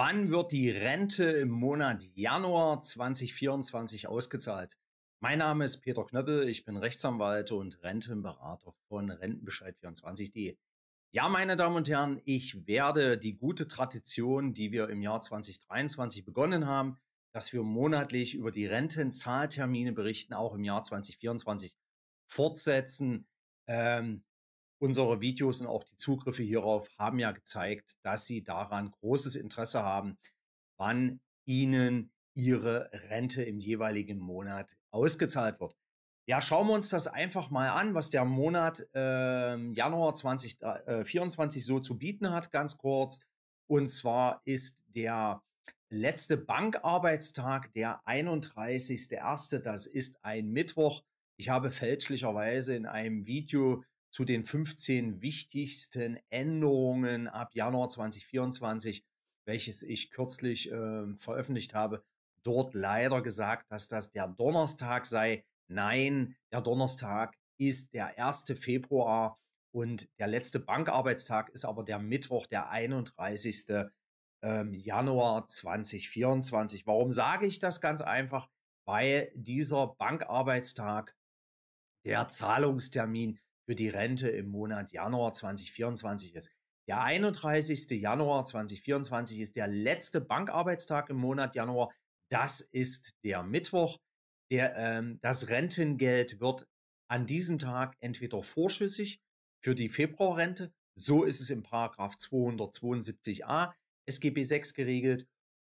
Wann wird die Rente im Monat Januar 2024 ausgezahlt? Mein Name ist Peter Knöppel, ich bin Rechtsanwalt und Rentenberater von Rentenbescheid24.de. Ja, meine Damen und Herren, ich werde die gute Tradition, die wir im Jahr 2023 begonnen haben, dass wir monatlich über die Rentenzahltermine berichten, auch im Jahr 2024 fortsetzen. Ähm, unsere Videos und auch die Zugriffe hierauf haben ja gezeigt, dass Sie daran großes Interesse haben, wann Ihnen Ihre Rente im jeweiligen Monat ausgezahlt wird. Ja, schauen wir uns das einfach mal an, was der Monat ähm, äh, Januar 2024 äh, so zu bieten hat, ganz kurz. Und zwar ist der letzte Bankarbeitstag der 31.1. Das ist ein Mittwoch. Ich habe fälschlicherweise in einem Video zu den 15 wichtigsten Änderungen ab Januar 2024, welches ich kürzlich äh, veröffentlicht habe, dort leider gesagt, dass das der Donnerstag sei. Nein, der Donnerstag ist der 1. Februar und der letzte Bankarbeitstag ist aber der Mittwoch, der 31. Ähm, Januar 2024. Warum sage ich das ganz einfach? Weil dieser Bankarbeitstag, der Zahlungstermin für die Rente im Monat Januar 2024 ist. Der 31. Januar 2024 ist der letzte Bankarbeitstag im Monat Januar. Das ist der Mittwoch. Der, ähm, das Rentengeld wird an diesem Tag entweder vorschüssig für die Februarrente, so ist es im Paragraph 272a SGB 6 geregelt,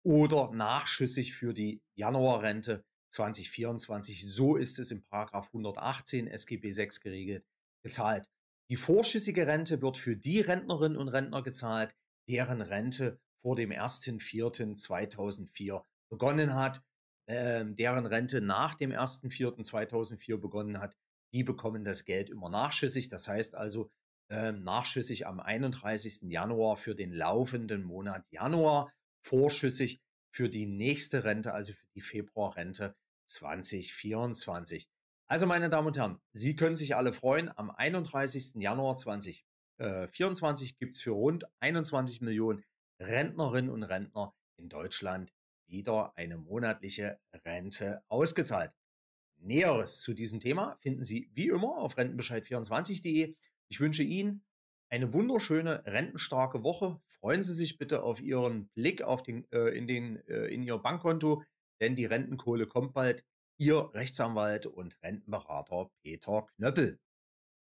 oder nachschüssig für die Januarrente 2024, so ist es im Paragraph 118 SGB 6 geregelt gezahlt. Die vorschüssige Rente wird für die Rentnerinnen und Rentner gezahlt, deren Rente vor dem 1.4.2004 begonnen hat, äh, deren Rente nach dem 1.4.2004 begonnen hat. Die bekommen das Geld immer nachschüssig. Das heißt also äh, nachschüssig am 31. Januar für den laufenden Monat Januar, vorschüssig für die nächste Rente, also für die Februarrente 2024. Also, meine Damen und Herren, Sie können sich alle freuen. Am 31. Januar 2024 gibt es für rund 21 Millionen Rentnerinnen und Rentner in Deutschland wieder eine monatliche Rente ausgezahlt. Näheres zu diesem Thema finden Sie wie immer auf rentenbescheid24.de. Ich wünsche Ihnen eine wunderschöne, rentenstarke Woche. Freuen Sie sich bitte auf Ihren Blick auf den, äh, in, den, äh, in Ihr Bankkonto, denn die Rentenkohle kommt bald. Ihr Rechtsanwalt und Rentenberater Peter Knöppel.